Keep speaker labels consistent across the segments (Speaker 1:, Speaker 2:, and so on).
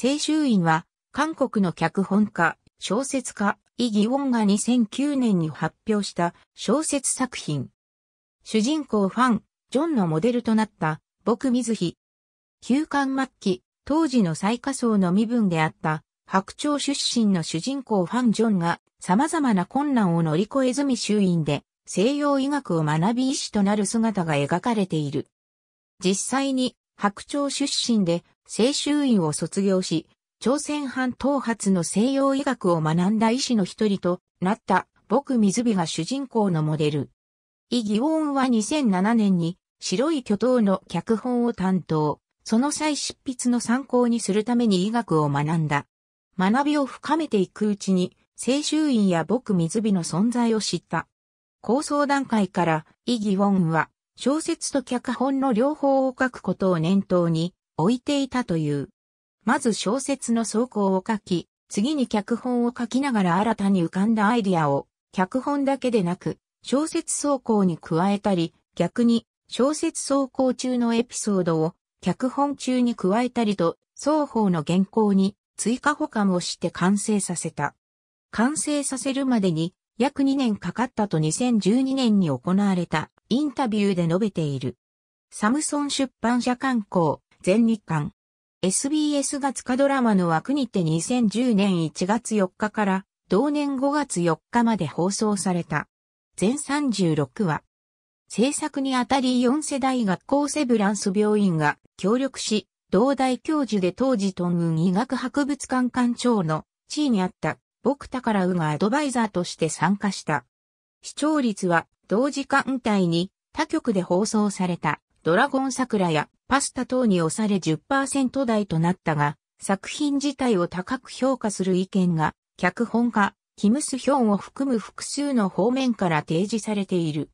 Speaker 1: 清州院は、韓国の脚本家、小説家、イ・ギウォンが2009年に発表した小説作品。主人公ファン、ジョンのモデルとなった、僕水日。休館末期、当時の最下層の身分であった、白鳥出身の主人公ファン・ジョンが様々な困難を乗り越えずみ衆院で西洋医学を学び医師となる姿が描かれている。実際に白鳥出身で清州院を卒業し、朝鮮半島発の西洋医学を学んだ医師の一人となった僕水美が主人公のモデル。イ・ギウォンは2007年に白い巨頭の脚本を担当、その際執筆の参考にするために医学を学んだ。学びを深めていくうちに、青州院や僕水美の存在を知った。構想段階から、イ・ギウォンは、小説と脚本の両方を書くことを念頭に、置いていたという。まず小説の草稿を書き、次に脚本を書きながら新たに浮かんだアイディアを、脚本だけでなく、小説草稿に加えたり、逆に小説草稿中のエピソードを脚本中に加えたりと、双方の原稿に追加保管をして完成させた。完成させるまでに約2年かかったと2012年に行われたインタビューで述べている。サムソン出版社刊行全日間。SBS が塚ドラマの枠にて2010年1月4日から同年5月4日まで放送された。全36話。制作にあたり4世代学校セブランス病院が協力し、同大教授で当時トンウ医学博物館館長の地位にあった僕宝ウがアドバイザーとして参加した。視聴率は同時間帯に他局で放送されたドラゴン桜やパスタ等に押され10%台となったが、作品自体を高く評価する意見が、脚本家、キムスヒョンを含む複数の方面から提示されている。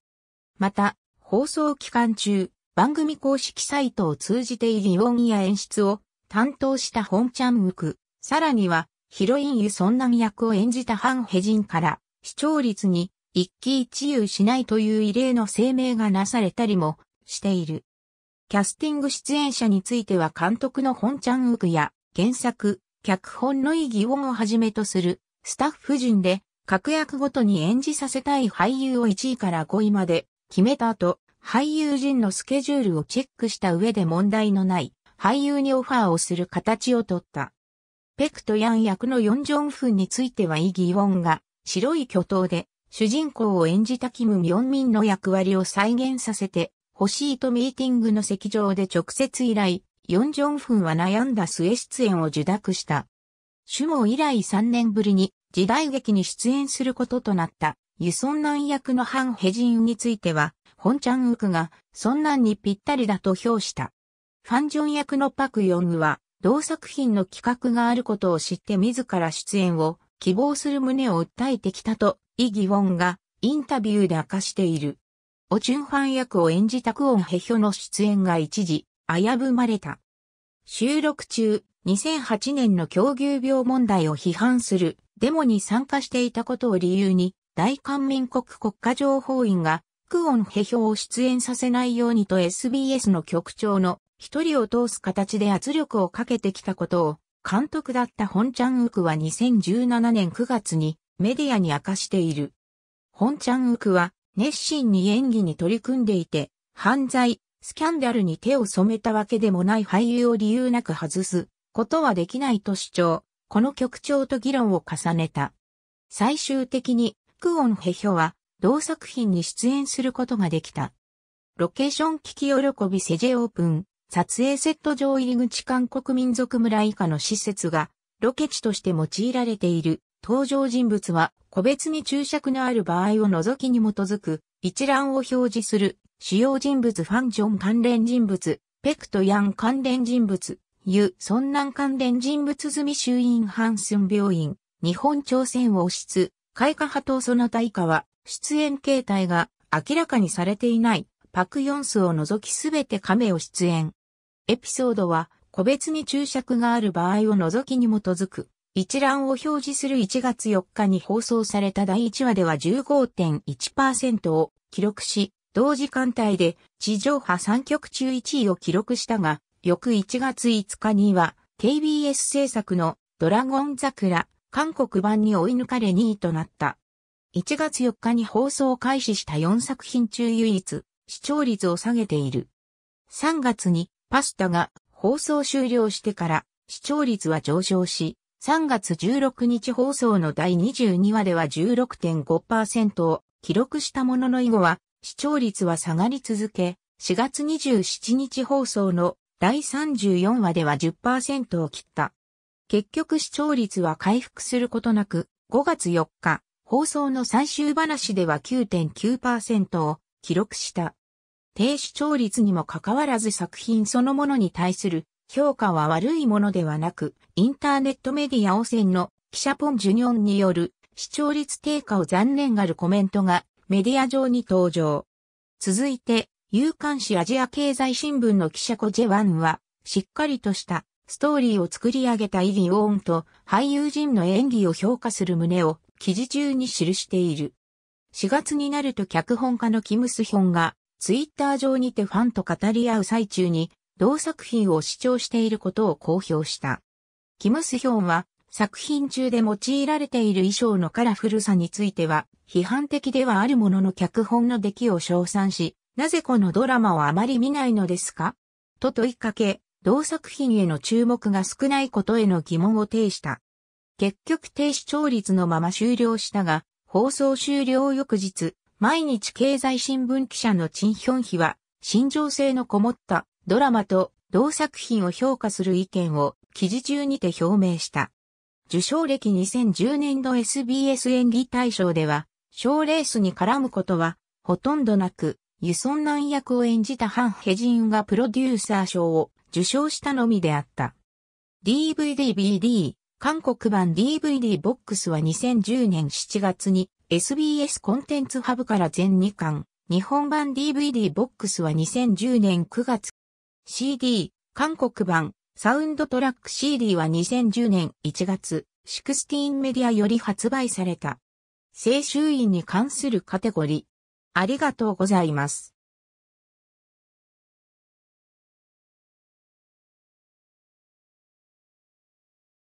Speaker 1: また、放送期間中、番組公式サイトを通じてイオンや演出を担当したホンチャンウク、さらには、ヒロインユソンナミ役を演じたハンヘジンから、視聴率に一喜一憂しないという異例の声明がなされたりもしている。キャスティング出演者については監督の本ちゃんウクや原作、脚本の意義をはじめとするスタッフ陣で各役ごとに演じさせたい俳優を1位から5位まで決めた後、俳優陣のスケジュールをチェックした上で問題のない俳優にオファーをする形をとった。ペクトヤン役のヨンジョンフンについてはイ・ギウォンが白い巨頭で主人公を演じたキム・ミョンミンの役割を再現させて欲しいとミーティングの席上で直接依頼、ヨンジョンフンは悩んだ末出演を受諾した。主も以来3年ぶりに時代劇に出演することとなった、ユソンナン役のハン・ヘジンについては、ホンチャンウクが、ソンナンにぴったりだと評した。ファンジョン役のパク・ヨングは、同作品の企画があることを知って自ら出演を希望する旨を訴えてきたと、イ・ギウォンがインタビューで明かしている。オチュンファン役を演じたクオンヘヒョの出演が一時、危ぶまれた。収録中、2008年の狂牛病問題を批判するデモに参加していたことを理由に、大韓民国国家情報院が、クオンヘヒョを出演させないようにと SBS の局長の一人を通す形で圧力をかけてきたことを、監督だったホンチャンウクは2017年9月にメディアに明かしている。ホンチャンウクは熱心に演技に取り組んでいて、犯罪、スキャンダルに手を染めたわけでもない俳優を理由なく外すことはできないと主張、この局長と議論を重ねた。最終的に、クオンヘヒョは、同作品に出演することができた。ロケーション聞き喜びセジェオープン、撮影セット上入り口韓国民族村以下の施設が、ロケ地として用いられている登場人物は個別に注釈のある場合を除きに基づく一覧を表示する主要人物ファンジョン関連人物、ペクトヤン関連人物、ユ・ソンナン関連人物済み衆院ハンスン病院、日本朝鮮王室、開花派とその他以下は、出演形態が明らかにされていない、パクヨンスを除きすべて亀を出演。エピソードは、個別に注釈がある場合を除きに基づく、一覧を表示する1月4日に放送された第1話では15.1%を記録し、同時間帯で地上波3局中1位を記録したが、翌1月5日には KBS 制作のドラゴン桜、韓国版に追い抜かれ2位となった。1月4日に放送を開始した4作品中唯一、視聴率を下げている。3月にパスタが放送終了してから視聴率は上昇し、3月16日放送の第22話では16.5%を記録したものの以後は視聴率は下がり続け、4月27日放送の第34話では10%を切った。結局視聴率は回復することなく、5月4日、放送の最終話では9.9%を記録した。低視聴率にもかかわらず作品そのものに対する評価は悪いものではなく、インターネットメディア汚染の記者ポン・ジュニョンによる視聴率低下を残念がるコメントがメディア上に登場。続いて、有刊誌アジア経済新聞の記者コ・ジェワンは、しっかりとしたストーリーを作り上げたイリオーンと俳優陣の演技を評価する旨を記事中に記している。4月になると脚本家のキムスヒョンがツイッター上にてファンと語り合う最中に同作品を主張していることを公表した。キムスヒョンは作品中で用いられている衣装のカラフルさについては批判的ではあるものの脚本の出来を称賛し、なぜこのドラマをあまり見ないのですかと問いかけ、同作品への注目が少ないことへの疑問を呈した。結局低視聴率のまま終了したが、放送終了翌日、毎日経済新聞記者のチンヒョンヒは、新情性のこもったドラマと同作品を評価する意見を記事中にて表明した。受賞歴2010年度 SBS 演技大賞では、賞レースに絡むことはほとんどなく、輸送難役を演じたハン・ヘジンがプロデューサー賞を受賞したのみであった。DVDBD、韓国版 DVD ボックスは2010年7月に SBS コンテンツハブから全2巻、日本版 DVD ボックスは2010年9月 CD、韓国版、サウンドトラック CD は2010年1月、シクスティーンメディアより発売された。青春院に関するカテゴリー。ありがとうございます。